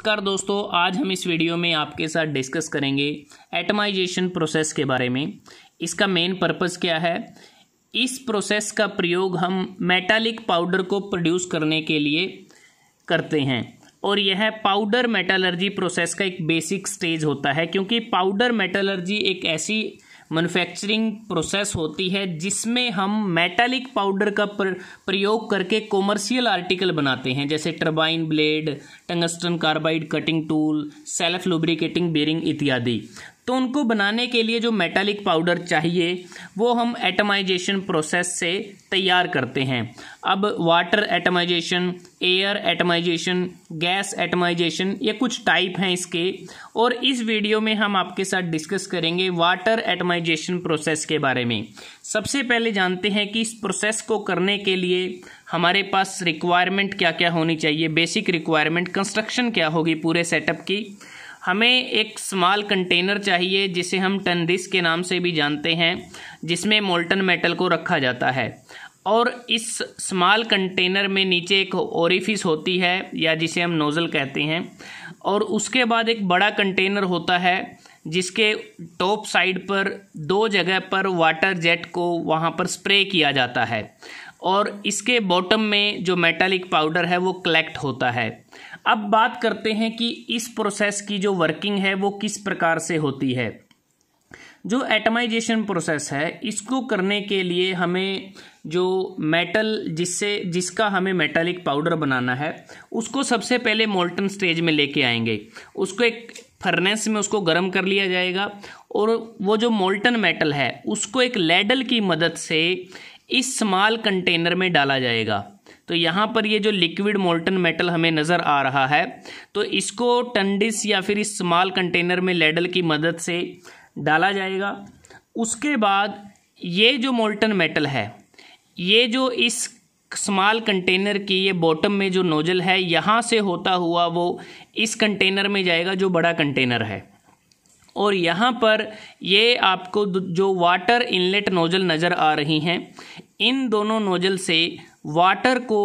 नमस्कार दोस्तों आज हम इस वीडियो में आपके साथ डिस्कस करेंगे एटमाइजेशन प्रोसेस के बारे में इसका मेन पर्पस क्या है इस प्रोसेस का प्रयोग हम मेटालिक पाउडर को प्रोड्यूस करने के लिए करते हैं और यह पाउडर मेटालर्जी प्रोसेस का एक बेसिक स्टेज होता है क्योंकि पाउडर मेटालर्जी एक ऐसी मैन्युफैक्चरिंग प्रोसेस होती है जिसमें हम मेटालिक पाउडर का प्रयोग करके कॉमर्शियल आर्टिकल बनाते हैं जैसे turbine blade tungsten carbide cutting tool self lubricating bearing इत्यादि तो उनको बनाने के लिए जो मेटालिक पाउडर चाहिए वो हम एटमाइजेशन प्रोसेस से तैयार करते हैं अब water atomization air atomization gas atomization ये कुछ टाइप हैं इसके और इस वीडियो में हम आपके साथ डिस्कस करेंगे वाटर एटमाइजेशन प्रोसेस के बारे में सबसे पहले जानते हैं कि इस प्रोसेस को करने के लिए हमारे पास रिक्वायरमेंट क्या क्या होनी चाहिए बेसिक रिक्वायरमेंट कंस्ट्रक्शन क्या होगी पूरे सेटअप की हमें एक स्मॉल कंटेनर चाहिए जिसे हम टनरिस के नाम से भी जानते हैं जिसमें मोल्टन मेटल को रखा जाता है और इस स्मॉल कंटेनर में नीचे एक ओरिफिस होती है या जिसे हम नोज़ल कहते हैं और उसके बाद एक बड़ा कंटेनर होता है जिसके टॉप साइड पर दो जगह पर वाटर जेट को वहाँ पर स्प्रे किया जाता है और इसके बॉटम में जो मेटालिक पाउडर है वो कलेक्ट होता है अब बात करते हैं कि इस प्रोसेस की जो वर्किंग है वो किस प्रकार से होती है जो एटमाइजेशन प्रोसेस है इसको करने के लिए हमें जो मेटल जिससे जिसका हमें मेटालिक पाउडर बनाना है उसको सबसे पहले मोल्टन स्टेज में लेके आएंगे उसको एक फर्नेस में उसको गर्म कर लिया जाएगा और वो जो मोल्टन मेटल है उसको एक लेडल की मदद से इस स्मॉल कंटेनर में डाला जाएगा तो यहाँ पर ये जो लिक्विड मोल्टन मेटल हमें नज़र आ रहा है तो इसको टंडिस या फिर इस स्मॉल कंटेनर में लेडल की मदद से डाला जाएगा उसके बाद ये जो मोल्टन मेटल है ये जो इस स्मॉल कंटेनर की ये बॉटम में जो नोजल है यहाँ से होता हुआ वो इस कंटेनर में जाएगा जो बड़ा कंटेनर है और यहाँ पर ये आपको जो वाटर इनलेट नोजल नज़र आ रही हैं इन दोनों नोजल से वाटर को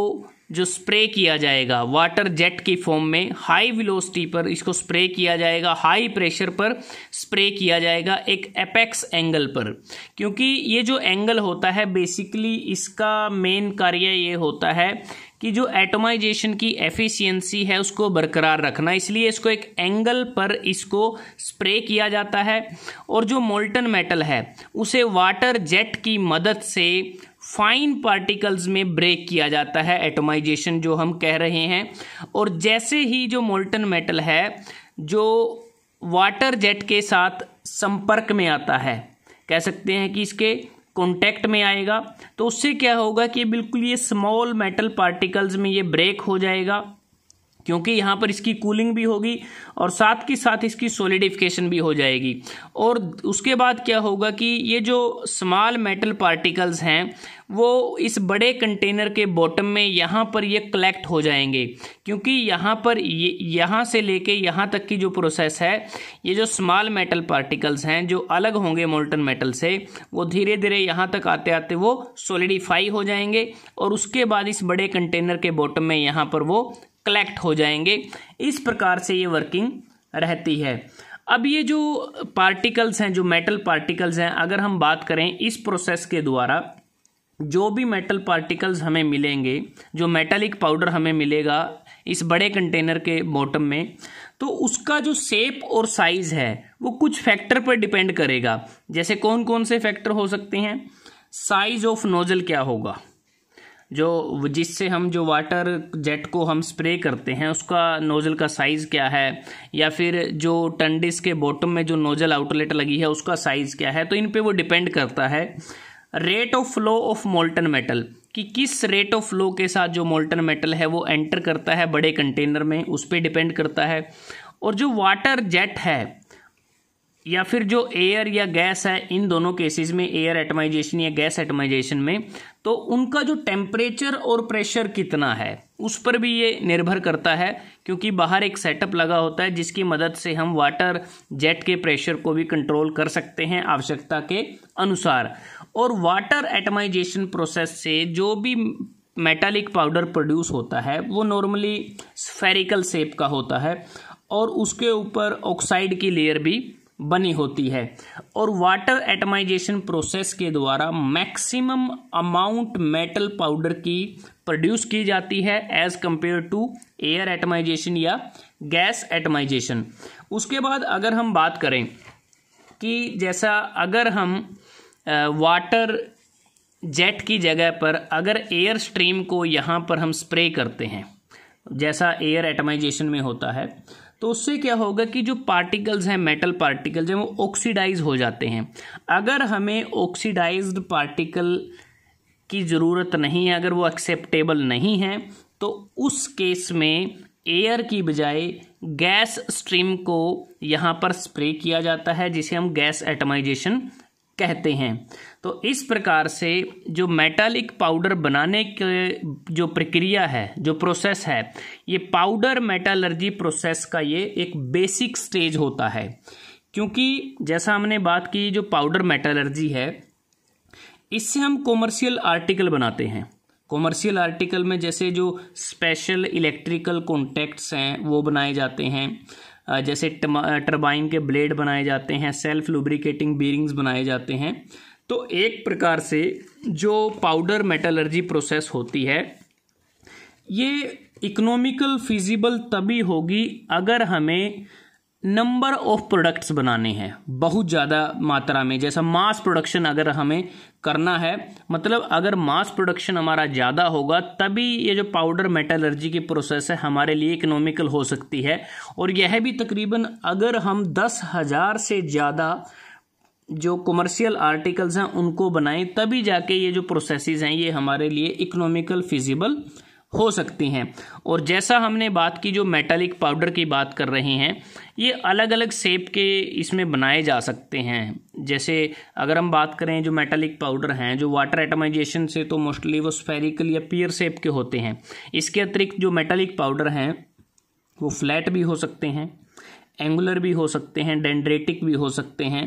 जो स्प्रे किया जाएगा वाटर जेट की फॉर्म में हाई विलोसिटी पर इसको स्प्रे किया जाएगा हाई प्रेशर पर स्प्रे किया जाएगा एक एपेक्स एंगल पर क्योंकि ये जो एंगल होता है बेसिकली इसका मेन कार्य ये होता है कि जो एटोमाइजेशन की एफिशिएंसी है उसको बरकरार रखना इसलिए इसको एक एंगल पर इसको स्प्रे किया जाता है और जो मोल्टन मेटल है उसे वाटर जेट की मदद से फाइन पार्टिकल्स में ब्रेक किया जाता है एटोमाइजेशन जो हम कह रहे हैं और जैसे ही जो मोल्टन मेटल है जो वाटर जेट के साथ संपर्क में आता है कह सकते हैं कि इसके कॉन्टैक्ट में आएगा तो उससे क्या होगा कि बिल्कुल ये स्मॉल मेटल पार्टिकल्स में ये ब्रेक हो जाएगा क्योंकि यहाँ पर इसकी कूलिंग भी होगी और साथ के साथ इसकी सोलिडिफिकेशन भी हो जाएगी और उसके बाद क्या होगा कि ये जो स्मॉल मेटल पार्टिकल्स हैं वो इस बड़े कंटेनर के बॉटम में यहाँ पर ये कलेक्ट हो जाएंगे क्योंकि यहाँ पर ये यहाँ से लेके यहाँ तक की जो प्रोसेस है ये जो स्मॉल मेटल पार्टिकल्स हैं जो अलग होंगे मोल्टन मेटल से वो धीरे धीरे यहाँ तक आते आते वो सोलिडिफाई हो जाएंगे और उसके बाद इस बड़े कंटेनर के बॉटम में यहाँ पर वो कलेक्ट हो जाएंगे इस प्रकार से ये वर्किंग रहती है अब ये जो पार्टिकल्स हैं जो मेटल पार्टिकल्स हैं अगर हम बात करें इस प्रोसेस के द्वारा जो भी मेटल पार्टिकल्स हमें मिलेंगे जो मेटालिक पाउडर हमें मिलेगा इस बड़े कंटेनर के बॉटम में तो उसका जो शेप और साइज है वो कुछ फैक्टर पर डिपेंड करेगा जैसे कौन कौन से फैक्टर हो सकते हैं साइज ऑफ नोजल क्या होगा जो जिससे हम जो वाटर जेट को हम स्प्रे करते हैं उसका नोज़ल का साइज़ क्या है या फिर जो टंडिस के बॉटम में जो नोज़ल आउटलेट लगी है उसका साइज़ क्या है तो इन पे वो डिपेंड करता है rate of flow of molten metal कि किस रेट ऑफ फ्लो के साथ जो मोल्टन मेटल है वो एंटर करता है बड़े कंटेनर में उस पर डिपेंड करता है और जो वाटर जेट है या फिर जो एयर या गैस है इन दोनों केसेस में एयर एटमाइजेशन या गैस एटमाइजेशन में तो उनका जो टेम्परेचर और प्रेशर कितना है उस पर भी ये निर्भर करता है क्योंकि बाहर एक सेटअप लगा होता है जिसकी मदद से हम वाटर जेट के प्रेशर को भी कंट्रोल कर सकते हैं आवश्यकता के अनुसार और वाटर एटमाइजेशन प्रोसेस से जो भी मेटालिक पाउडर प्रोड्यूस होता है वो नॉर्मली स्फेरिकल शेप का होता है और उसके ऊपर ऑक्साइड की लेयर भी बनी होती है और वाटर एटमाइजेशन प्रोसेस के द्वारा मैक्सिमम अमाउंट मेटल पाउडर की प्रोड्यूस की जाती है as compared to air atomization या गैस एटमाइजेशन उसके बाद अगर हम बात करें कि जैसा अगर हम वाटर जेट की जगह पर अगर एयर स्ट्रीम को यहाँ पर हम स्प्रे करते हैं जैसा एयर एटमाइजेशन में होता है तो उससे क्या होगा कि जो पार्टिकल्स हैं मेटल पार्टिकल्स हैं वो ऑक्सीडाइज हो जाते हैं अगर हमें ऑक्सीडाइज्ड पार्टिकल की ज़रूरत नहीं है अगर वो एक्सेप्टेबल नहीं है तो उस केस में एयर की बजाय गैस स्ट्रीम को यहाँ पर स्प्रे किया जाता है जिसे हम गैस एटमाइजेशन कहते हैं तो इस प्रकार से जो मेटालिक पाउडर बनाने के जो प्रक्रिया है जो प्रोसेस है ये पाउडर मेटालर्जी प्रोसेस का ये एक बेसिक स्टेज होता है क्योंकि जैसा हमने बात की जो पाउडर मेटालर्जी है इससे हम कॉमर्शियल आर्टिकल बनाते हैं कॉमर्शियल आर्टिकल में जैसे जो स्पेशल इलेक्ट्रिकल कॉन्टैक्ट्स हैं वो बनाए जाते हैं जैसे टर्बाइन के ब्लेड बनाए जाते हैं सेल्फ लुब्रिकेटिंग बीरिंग्स बनाए जाते हैं तो एक प्रकार से जो पाउडर मेटलर्जी प्रोसेस होती है ये इकोनॉमिकल फिजिबल तभी होगी अगर हमें नंबर ऑफ प्रोडक्ट्स बनाने हैं बहुत ज़्यादा मात्रा में जैसा मास प्रोडक्शन अगर हमें करना है मतलब अगर मास प्रोडक्शन हमारा ज़्यादा होगा तभी ये जो पाउडर मेटलर्जी की प्रोसेस है हमारे लिए इकोनॉमिकल हो सकती है और यह भी तकरीबन अगर हम दस हज़ार से ज़्यादा जो कमर्शियल आर्टिकल्स हैं उनको बनाएं तभी जाके ये जो प्रोसेसेस हैं ये हमारे लिए इकोनॉमिकल फिजिबल हो सकती हैं और जैसा हमने बात की जो मेटालिक पाउडर की बात कर रहे हैं ये अलग अलग सेप के इसमें बनाए जा सकते हैं जैसे अगर हम बात करें जो मेटालिक पाउडर हैं जो वाटर एटमाइजेशन से तो मोस्टली वो स्फेरिकल या पियर सेप के होते हैं इसके अतिरिक्त जो मेटालिक पाउडर हैं वो फ्लैट भी हो सकते हैं एंगुलर भी हो सकते हैं डेंड्रेटिक भी हो सकते हैं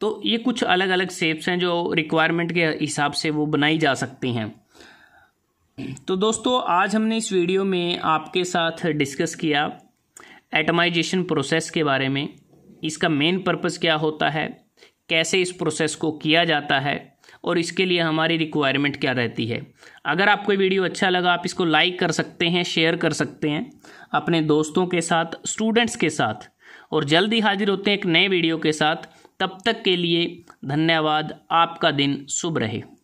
तो ये कुछ अलग अलग सेप्स हैं जो रिक्वायरमेंट के हिसाब से वो बनाई जा सकती हैं तो दोस्तों आज हमने इस वीडियो में आपके साथ डिस्कस किया एटमाइजेशन प्रोसेस के बारे में इसका मेन पर्पस क्या होता है कैसे इस प्रोसेस को किया जाता है और इसके लिए हमारी रिक्वायरमेंट क्या रहती है अगर आपको वीडियो अच्छा लगा आप इसको लाइक कर सकते हैं शेयर कर सकते हैं अपने दोस्तों के साथ स्टूडेंट्स के साथ और जल्दी हाजिर होते हैं एक नए वीडियो के साथ तब तक के लिए धन्यवाद आपका दिन शुभ रहे